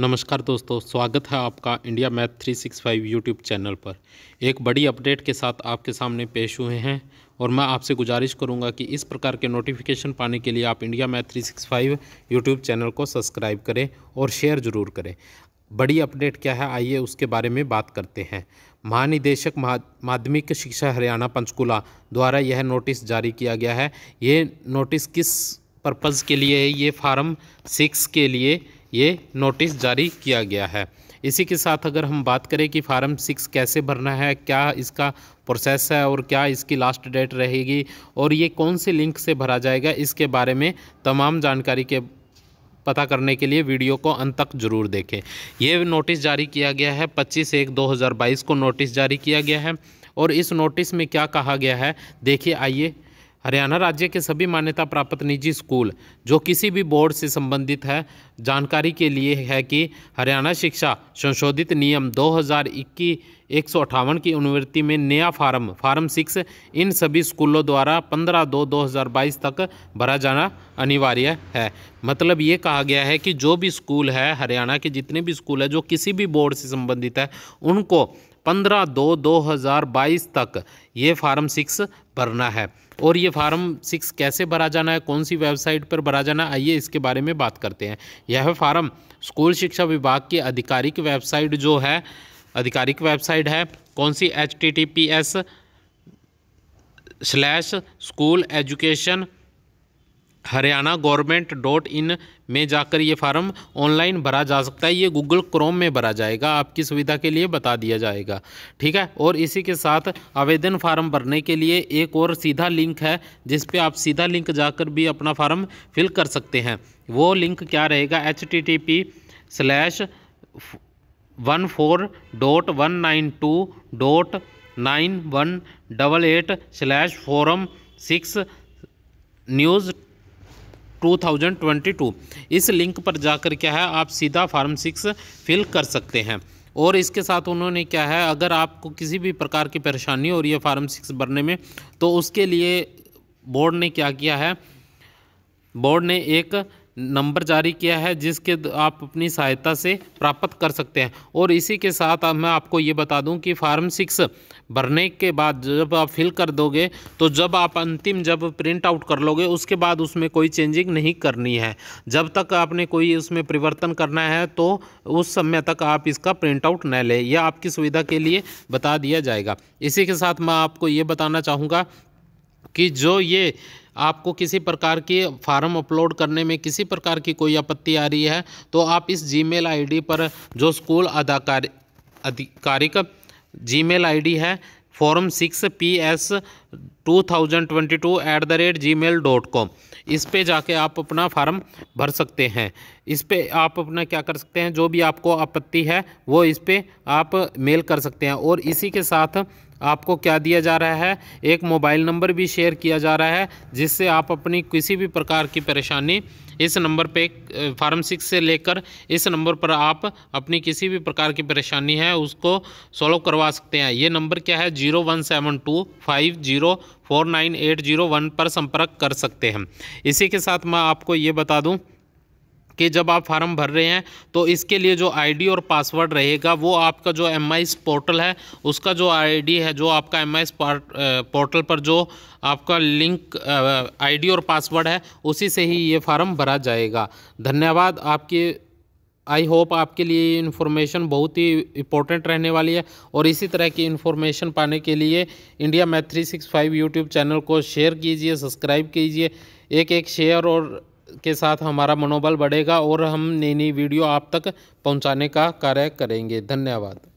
नमस्कार दोस्तों स्वागत है आपका इंडिया मैथ 365 यूट्यूब चैनल पर एक बड़ी अपडेट के साथ आपके सामने पेश हुए हैं और मैं आपसे गुजारिश करूंगा कि इस प्रकार के नोटिफिकेशन पाने के लिए आप इंडिया मैथ 365 यूट्यूब चैनल को सब्सक्राइब करें और शेयर ज़रूर करें बड़ी अपडेट क्या है आइए उसके बारे में बात करते हैं महानिदेशक माध्यमिक शिक्षा हरियाणा पंचकूला द्वारा यह नोटिस जारी किया गया है ये नोटिस किस पर्पज़ के लिए है ये फार्म सिक्स के लिए ये नोटिस जारी किया गया है इसी के साथ अगर हम बात करें कि फार्म सिक्स कैसे भरना है क्या इसका प्रोसेस है और क्या इसकी लास्ट डेट रहेगी और ये कौन से लिंक से भरा जाएगा इसके बारे में तमाम जानकारी के पता करने के लिए वीडियो को अंत तक जरूर देखें ये नोटिस जारी किया गया है 25 एक 2022 को नोटिस जारी किया गया है और इस नोटिस में क्या कहा गया है देखिए आइए हरियाणा राज्य के सभी मान्यता प्राप्त निजी स्कूल जो किसी भी बोर्ड से संबंधित है जानकारी के लिए है कि हरियाणा शिक्षा संशोधित नियम 2021 एक सौ अट्ठावन की अनुवृत्ति में नया फार्म फार्म सिक्स इन सभी स्कूलों द्वारा 15 दो 2022 तक भरा जाना अनिवार्य है मतलब ये कहा गया है कि जो भी स्कूल है हरियाणा के जितने भी स्कूल है जो किसी भी बोर्ड से संबंधित है उनको पंद्रह दो दो हज़ार बाईस तक ये फार्म सिक्स भरना है और ये फार्म सिक्स कैसे भरा जाना है कौन सी वेबसाइट पर भरा जाना आइए इसके बारे में बात करते हैं यह फार्म स्कूल शिक्षा विभाग की आधिकारिक वेबसाइट जो है आधिकारिक वेबसाइट है कौन सी H T T P S slash school education Haryana government dot in में जाकर ये फार्म ऑनलाइन भरा जा सकता है ये गूगल क्रोम में भरा जाएगा आपकी सुविधा के लिए बता दिया जाएगा ठीक है और इसी के साथ आवेदन फार्म भरने के लिए एक और सीधा लिंक है जिस पे आप सीधा लिंक जाकर भी अपना फार्म फिल कर सकते हैं वो लिंक क्या रहेगा H T T P slash one four dot one nine two dot nine one double eight slash forum six news 2022 इस लिंक पर जाकर क्या है आप सीधा फार्म सिक्स फिल कर सकते हैं और इसके साथ उन्होंने क्या है अगर आपको किसी भी प्रकार की परेशानी हो रही है फार्म सिक्स भरने में तो उसके लिए बोर्ड ने क्या किया है बोर्ड ने एक नंबर जारी किया है जिसके आप अपनी सहायता से प्राप्त कर सकते हैं और इसी के साथ मैं आपको ये बता दूं कि फार्म सिक्स भरने के बाद जब आप फिल कर दोगे तो जब आप अंतिम जब प्रिंट आउट कर लोगे उसके बाद उसमें कोई चेंजिंग नहीं करनी है जब तक आपने कोई उसमें परिवर्तन करना है तो उस समय तक आप इसका प्रिंट आउट न लें यह आपकी सुविधा के लिए बता दिया जाएगा इसी के साथ मैं आपको ये बताना चाहूँगा कि जो ये आपको किसी प्रकार की फार्म अपलोड करने में किसी प्रकार की कोई आपत्ति आ रही है तो आप इस जीमेल आईडी पर जो स्कूल अदाकारी आधिकारिक जीमेल आईडी है form six P S two thousand twenty two at the rate Gmail dot com इस पर जाके आप अपना फार्म भर सकते हैं इस पर आप अपना क्या कर सकते हैं जो भी आपको आपत्ति है वो इस पर आप मेल कर सकते हैं और इसी के साथ आपको क्या दिया जा रहा है एक मोबाइल नंबर भी शेयर किया जा रहा है जिससे आप अपनी किसी भी प्रकार की परेशानी इस नंबर पे फार्म सिक्स से लेकर इस नंबर पर आप अपनी किसी भी प्रकार की परेशानी है उसको सॉल्व करवा सकते हैं ये नंबर क्या है zero one seven two five zero four nine eight zero one पर संपर्क कर सकते हैं इसी के साथ मैं आपको ये बता दूँ कि जब आप फार्म भर रहे हैं तो इसके लिए जो आईडी और पासवर्ड रहेगा वो आपका जो एम पोर्टल है उसका जो आईडी है जो आपका एम पोर्टल पर जो आपका लिंक आईडी और पासवर्ड है उसी से ही ये फार्म भरा जाएगा धन्यवाद आपके आई होप आपके लिए इन्फॉर्मेशन बहुत ही इंपॉर्टेंट रहने वाली है और इसी तरह की इन्फॉर्मेशन पाने के लिए India math three six five YouTube channel को शेयर कीजिए सब्सक्राइब कीजिए एक एक शेयर और के साथ हमारा मनोबल बढ़ेगा और हम नई नई वीडियो आप तक पहुंचाने का कार्य करेंगे धन्यवाद